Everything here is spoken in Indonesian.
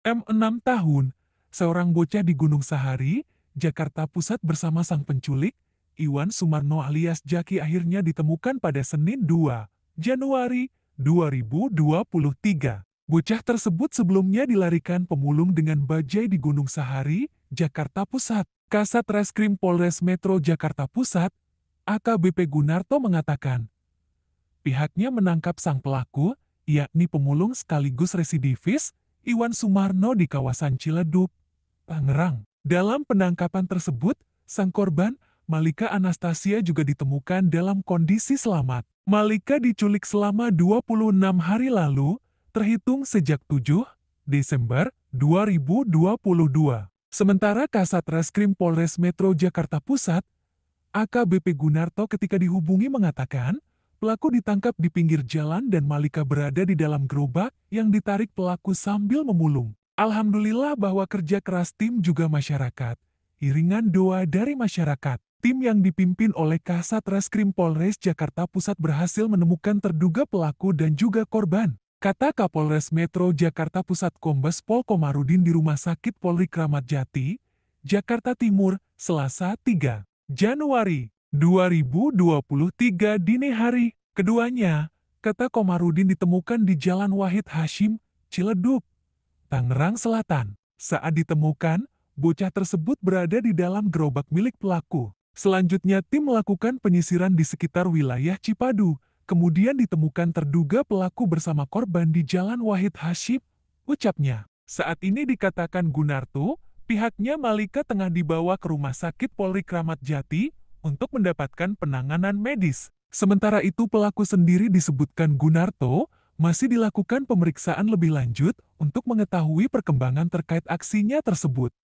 M 6 tahun, seorang bocah di Gunung Sahari, Jakarta Pusat bersama sang penculik, Iwan Sumarno alias Jaki akhirnya ditemukan pada Senin 2 Januari 2023. Bocah tersebut sebelumnya dilarikan pemulung dengan bajai di Gunung Sahari, Jakarta Pusat. Kasat Reskrim Polres Metro Jakarta Pusat, AKBP Gunarto mengatakan, pihaknya menangkap sang pelaku, yakni pemulung sekaligus residivis, Iwan Sumarno di kawasan Ciledug, Tangerang. Dalam penangkapan tersebut, sang korban, Malika Anastasia juga ditemukan dalam kondisi selamat. Malika diculik selama 26 hari lalu, terhitung sejak 7 Desember 2022. Sementara Kasat Reskrim Polres Metro Jakarta Pusat, AKBP Gunarto ketika dihubungi mengatakan, Pelaku ditangkap di pinggir jalan dan Malika berada di dalam gerobak yang ditarik pelaku sambil memulung. Alhamdulillah bahwa kerja keras tim juga masyarakat. Iringan doa dari masyarakat, tim yang dipimpin oleh Kasat Reskrim Polres Jakarta Pusat berhasil menemukan terduga pelaku dan juga korban. Kata Kapolres Metro Jakarta Pusat Kombes Pol Komarudin di Rumah Sakit Polri Kramat Jati, Jakarta Timur, Selasa 3 Januari 2023 dini hari. Keduanya, kata Komarudin ditemukan di Jalan Wahid Hashim, Ciledug, Tangerang Selatan. Saat ditemukan, bocah tersebut berada di dalam gerobak milik pelaku. Selanjutnya tim melakukan penyisiran di sekitar wilayah Cipadu, kemudian ditemukan terduga pelaku bersama korban di Jalan Wahid Hashim, ucapnya. Saat ini dikatakan Gunarto, pihaknya Malika tengah dibawa ke Rumah Sakit Polri Kramat Jati untuk mendapatkan penanganan medis. Sementara itu pelaku sendiri disebutkan Gunarto, masih dilakukan pemeriksaan lebih lanjut untuk mengetahui perkembangan terkait aksinya tersebut.